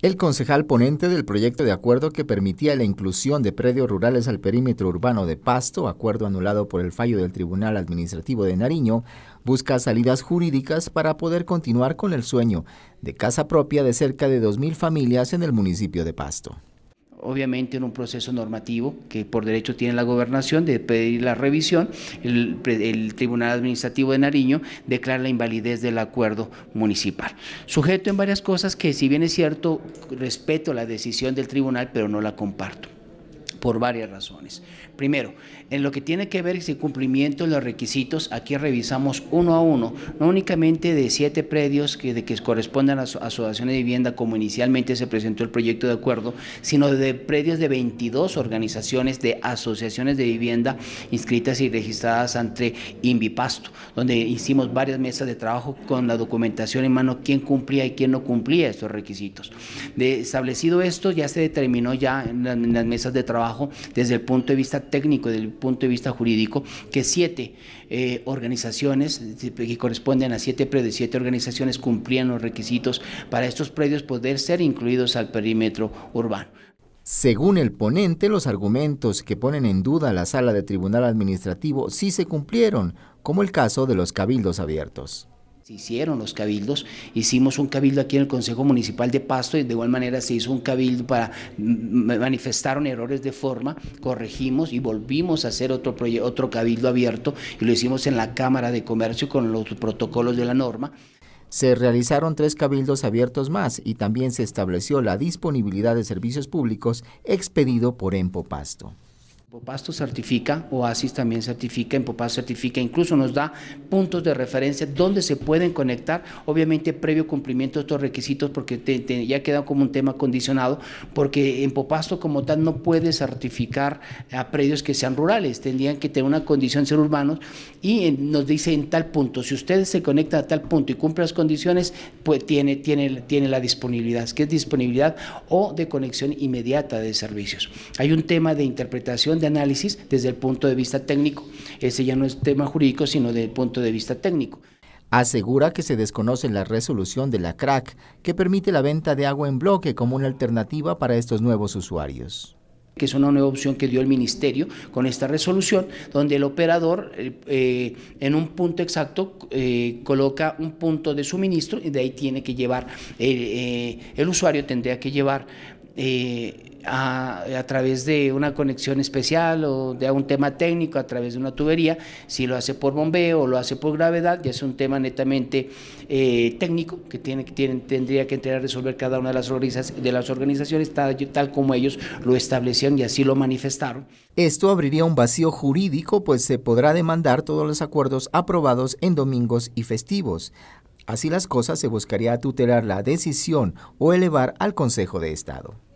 El concejal ponente del proyecto de acuerdo que permitía la inclusión de predios rurales al perímetro urbano de Pasto, acuerdo anulado por el fallo del Tribunal Administrativo de Nariño, busca salidas jurídicas para poder continuar con el sueño de casa propia de cerca de 2.000 familias en el municipio de Pasto obviamente en un proceso normativo que por derecho tiene la gobernación de pedir la revisión, el, Tribunal Administrativo de Nariño declara la invalidez del acuerdo municipal. Sujeto en varias cosas que si bien es cierto, respeto la decisión del tribunal, pero no la comparto por varias razones. Primero, en lo que tiene que ver el cumplimiento de los requisitos, aquí revisamos uno a uno, no únicamente de siete predios que, de que corresponden a las asociaciones de vivienda como inicialmente se presentó el proyecto de acuerdo, sino de predios de 22 organizaciones de asociaciones de vivienda inscritas y registradas ante Invipasto, donde hicimos varias mesas de trabajo con la documentación en mano, quién cumplía y quién no cumplía estos requisitos. De, establecido esto, ya se determinó ya en las mesas de trabajo desde el punto de vista técnico, desde el punto de vista jurídico, que siete eh, organizaciones que corresponden a siete predios, siete organizaciones cumplían los requisitos para estos predios poder ser incluidos al perímetro urbano. Según el ponente, los argumentos que ponen en duda la sala de tribunal administrativo sí se cumplieron, como el caso de los cabildos abiertos. Se hicieron los cabildos, hicimos un cabildo aquí en el Consejo Municipal de Pasto y de igual manera se hizo un cabildo para, mm, manifestaron errores de forma, corregimos y volvimos a hacer otro, otro cabildo abierto y lo hicimos en la Cámara de Comercio con los protocolos de la norma. Se realizaron tres cabildos abiertos más y también se estableció la disponibilidad de servicios públicos expedido por Empo Pasto. Popasto certifica, Oasis también certifica, en Popasto certifica, incluso nos da puntos de referencia donde se pueden conectar, obviamente previo cumplimiento de estos requisitos, porque ya queda como un tema condicionado, porque en Popasto como tal no puede certificar a predios que sean rurales, tendrían que tener una condición ser urbanos y nos dice en tal punto, si ustedes se conectan a tal punto y cumplen las condiciones, pues tiene, tiene, tiene la disponibilidad, que es disponibilidad o de conexión inmediata de servicios. Hay un tema de interpretación de análisis desde el punto de vista técnico. Ese ya no es tema jurídico, sino desde el punto de vista técnico. Asegura que se desconoce la resolución de la CRAC, que permite la venta de agua en bloque como una alternativa para estos nuevos usuarios que es una nueva opción que dio el ministerio con esta resolución, donde el operador eh, eh, en un punto exacto eh, coloca un punto de suministro y de ahí tiene que llevar, el usuario tendría que llevar eh, a, través de una conexión especial o de un tema técnico, a través de una tubería, si lo hace por bombeo o lo hace por gravedad, ya es un tema netamente eh, técnico que, tendría que entrar a resolver cada una de las, organizaciones, de las organizaciones tal, tal como ellos lo establecieron y así lo manifestaron. Esto abriría un vacío jurídico, pues se podrá demandar todos los acuerdos aprobados en domingos y festivos. Así las cosas se buscaría tutelar la decisión o elevar al Consejo de Estado.